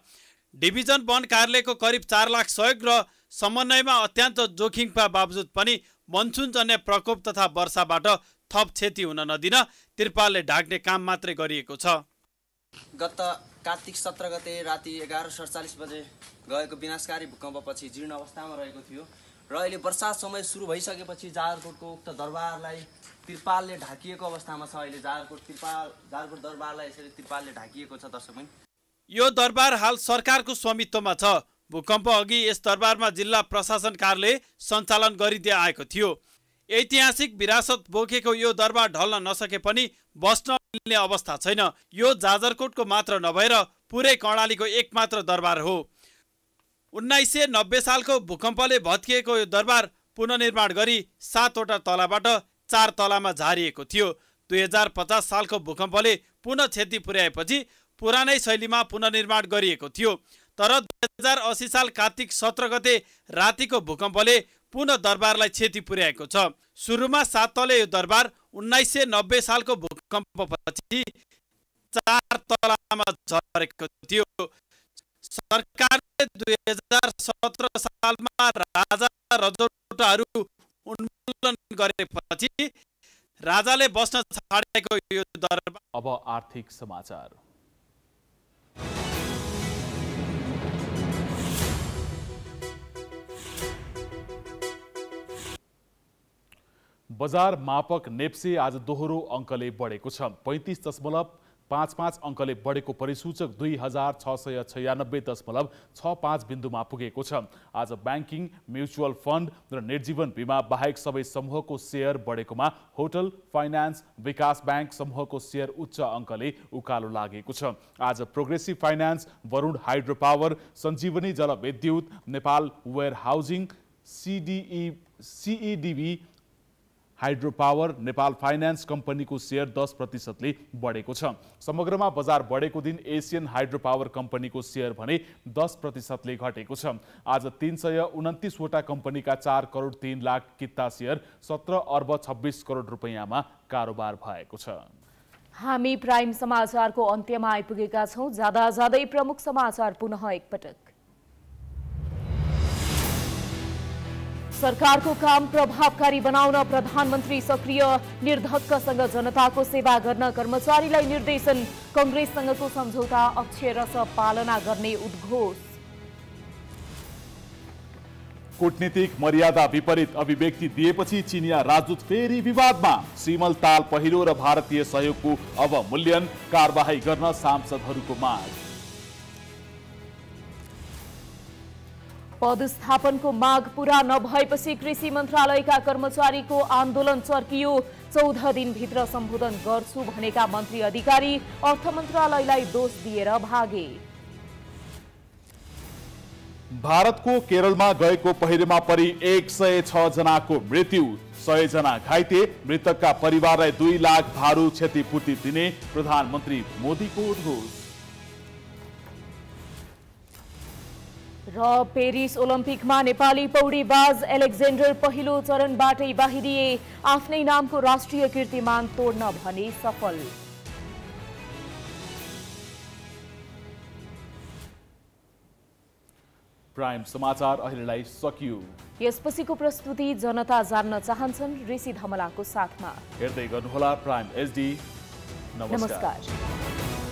डिभिजन वन कार्यालयको करिब चार लाख सहयोग र समन्वयमा अत्यन्त जोखिमका बावजुद पनि मनसुनजन्य प्रकोप तथा वर्षाबाट थप क्षति हुन नदिन त्रिपालले ढाक्ने काम मात्रै गरिएको छ गत कार्तिक सत्र गते राति एघार सडचालिस बजे गएको विनाशकारी भूकम्पपछि जीर्ण अवस्थामा रहेको थियो र अहिले वर्षात समय सुरु भइसकेपछि जाजरकोटको उक्त दरबारलाई त्रिपालले ढाकिएको अवस्थामा छ अहिले जाजरकोट त्रिपाल जाजरकोट दरबारलाई यसरी त्रिपालले ढाकिएको छ दर्शक यो दरबार हाल सरकारको स्वामित्वमा छ भूकम्प अघि यस दरबारमा जिल्ला प्रशासन कार्यालय सञ्चालन गरिँदै आएको थियो ऐतिहासिक विरासत बोकेको यो दरबार ढल्न नसके पनि बस्न मिल्ने अवस्था छैन यो जाजरकोटको मात्र नभएर पुरै कर्णालीको एकमात्र दरबार हो उन्नाइस सय नब्बे सालको भूकम्पले भत्किएको यो दरबार पुननिर्माण गरी सातवटा तलाबाट चार तलामा झारिएको थियो दुई हजार पचास सालको भूकम्पले पुनः क्षति पुर्याएपछि पुरानै शैलीमा पुननिर्माण गरिएको थियो तर दुई हजार असी साल कार्तिक सत्र गते रातिको भूकम्पले पुनः दरबारलाई क्षति पुर्याएको छ सुरुमा सात तले यो दरबार उन्नाइस सय नब्बे सालको भूकम्पपछि चार तलामा झरेको थियो सरकारले दुई हजार सत्र सालमा राजा रजौटाहरू उन्मूलन गरेपछि राजाले बस्न छाडेको यो दरबार अब आर्थिक समाचार बजार मापक नेप्से आज दोहोरो अङ्कले बढेको छ पैँतिस दशमलव पाँच पाँच अङ्कले बढेको परिसूचक दुई हजार छ सय छयानब्बे दशमलव छ पाँच बिन्दुमा पुगेको छ आज ब्याङ्किङ म्युचुअल फन्ड र निर्जीवन बिमा बाहेक सबै समूहको सेयर बढेकोमा होटल फाइनान्स विकास ब्याङ्क समूहको सेयर उच्च अङ्कले उकालो लागेको छ आज progressive finance Varun hydro power Sanjivani जलविद्युत नेपाल वेयर हाउजिङ सिडिई CEDB hydro power Nepal finance कम्पनीको सेयर दस प्रतिशतले बढेको छ समग्रमा बजार बढेको दिन एसियन हाइड्रो पावर कम्पनीको सेयर भने दस प्रतिशतले घटेको छ आज तिन सय उन्तिसवटा कम्पनीका चार करोड तिन लाख कित्ता सेयर सत्र अर्ब छब्बिस करोड रुपियाँमा कारोबार भएको छ हामी प्राइम समाचारको अन्त्यमा आइपुगेका छौँ जाँदा जाँदै प्रमुख समाचार पुनः एकपटक सरकारको काम प्रभावकारी बनाउन प्रधानमन्त्री सक्रिय निर्धक्कसँग जनताको सेवा गर्न कर्मचारीलाई निर्देशन कङ्ग्रेससँगको सम्झौता अक्षरस पालना गर्ने उद्घोष कूटनीतिक मर्यादा विपरीत अभिव्यक्ति दिएपछि चिनिया राजदूत फेरि विवादमा सिमल ताल पहिरो र भारतीय सहयोगको अवमूल्यन कारवाही गर्न सांसदहरूको माग पदस्थापनको माग पूरा नभएपछि कृषि मन्त्रालयका कर्मचारीको आन्दोलन चर्कियो चौध दिनभित्र सम्बोधन गर्छु भनेका मन्त्री अधिकारी अर्थ मन्त्रालयलाई दोष दिएर भागे भारतको केरलमा गएको पहिरोमा परि एक सय छ जनाको मृत्यु जना घाइते मृतकका परिवारलाई दुई लाख भारू क्षतिपूर्ति दिने प्रधानमन्त्री मोदीको उद्घोष र पेरिस ओलम्पिकमा नेपाली पौडीबाज एलेक्जेन्डर पहिलो चरणबाटै बाहिरिए आफ्नै नामको राष्ट्रिय कीर्तिमान तोड्न भने सफल प्राइम समाचार अहिलेलाई सकियो यसपछिको प्रस्तुति जनता जान्न चाहन्छन् ऋषि धमलाको साथमा हेर्दै गर्नुहोला प्राइम एचडी नमस्कार, नमस्कार।